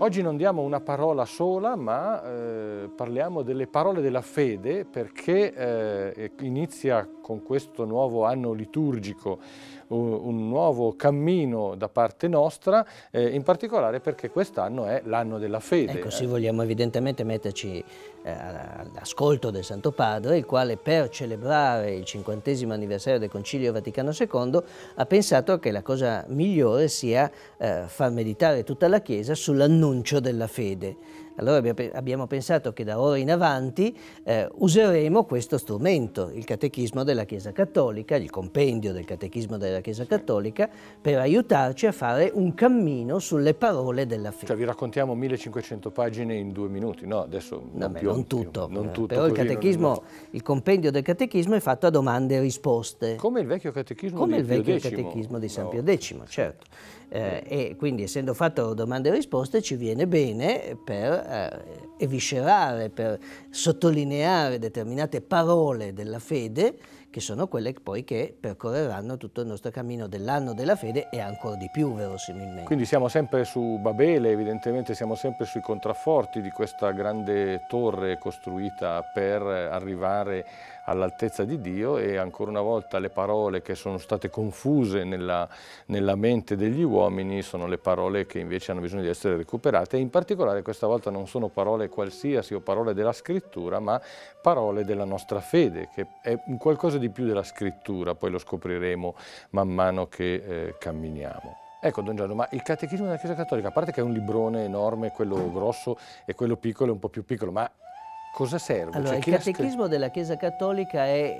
Oggi non diamo una parola sola, ma... Eh, eh, parliamo delle parole della fede perché eh, inizia con questo nuovo anno liturgico un nuovo cammino da parte nostra, eh, in particolare perché quest'anno è l'anno della fede. Ecco, sì, vogliamo evidentemente metterci eh, all'ascolto del Santo Padre, il quale per celebrare il cinquantesimo anniversario del Concilio Vaticano II ha pensato che la cosa migliore sia eh, far meditare tutta la Chiesa sull'annuncio della fede. Allora abbiamo pensato che da ora in avanti eh, useremo questo strumento, il Catechismo della Chiesa Cattolica, il compendio del Catechismo della Chiesa Cattolica, per aiutarci a fare un cammino sulle parole della fede. Cioè vi raccontiamo 1500 pagine in due minuti, no? Adesso non, no, più, non tutto, più, non eh, tutto però il, catechismo, non... il compendio del Catechismo è fatto a domande e risposte. Come il vecchio Catechismo Come di il vecchio Pio Catechismo di San no. Pio X, certo. Eh, e quindi essendo fatto domande e risposte ci viene bene per eh, eviscerare, per sottolineare determinate parole della fede che sono quelle poi che percorreranno tutto il nostro cammino dell'anno della fede e ancora di più verosimilmente. Quindi siamo sempre su Babele, evidentemente siamo sempre sui contrafforti di questa grande torre costruita per arrivare all'altezza di Dio e ancora una volta le parole che sono state confuse nella, nella, mente degli uomini sono le parole che invece hanno bisogno di essere recuperate e in particolare questa volta non sono parole qualsiasi o parole della scrittura ma parole della nostra fede che è qualcosa qualcosa di più della scrittura, poi lo scopriremo man mano che eh, camminiamo. Ecco Don Giorgio, ma il Catechismo della Chiesa Cattolica, a parte che è un librone enorme, quello grosso e quello piccolo è un po' più piccolo, ma cosa serve? Allora, cioè, il Catechismo della Chiesa Cattolica è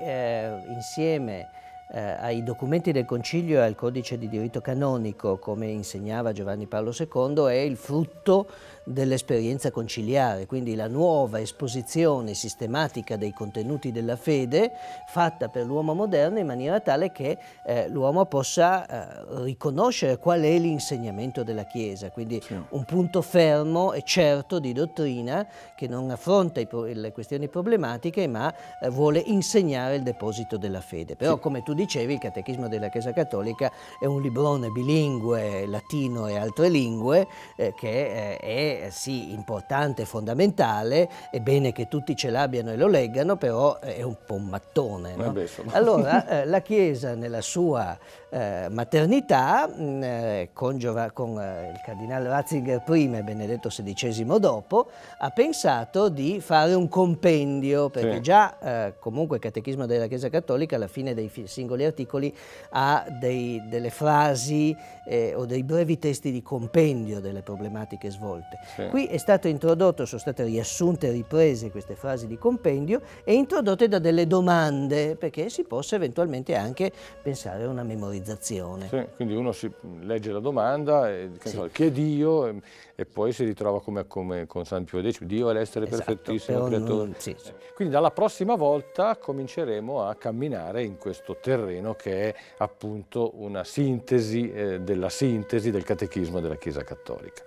eh, insieme eh, ai documenti del Concilio e al codice di diritto canonico, come insegnava Giovanni Paolo II, è il frutto dell'esperienza conciliare, quindi la nuova esposizione sistematica dei contenuti della fede fatta per l'uomo moderno in maniera tale che eh, l'uomo possa eh, riconoscere qual è l'insegnamento della Chiesa, quindi sì. un punto fermo e certo di dottrina che non affronta le questioni problematiche ma eh, vuole insegnare il deposito della fede. Però sì. come tu dicevi, il Catechismo della Chiesa Cattolica è un librone bilingue, latino e altre lingue, eh, che eh, è sì importante, fondamentale, è bene che tutti ce l'abbiano e lo leggano, però eh, è un po' un mattone. No? Eh beh, allora, eh, la Chiesa nella sua maternità, mh, mm, con, Giova, con il cardinale Ratzinger prima e Benedetto XVI dopo, ha pensato di fare un compendio, perché sì. già comunque il Catechismo della Chiesa Cattolica alla fine dei singoli singoli articoli a dei, delle frasi eh, o dei brevi testi di compendio delle problematiche svolte. Sì. Qui è stato introdotto, sono state riassunte e riprese queste frasi di compendio e introdotte da delle domande perché si possa eventualmente anche pensare a una memorizzazione. Sì, quindi uno si legge la domanda, e, sì. so, chi è Dio e, e, poi si ritrova come, come con San Pio X, Dio è l'essere esatto, perfettissimo, creatore. Non, sì, Quindi dalla prossima volta cominceremo a camminare in questo terreno terreno che è appunto una sintesi eh, della sintesi del catechismo della Chiesa Cattolica.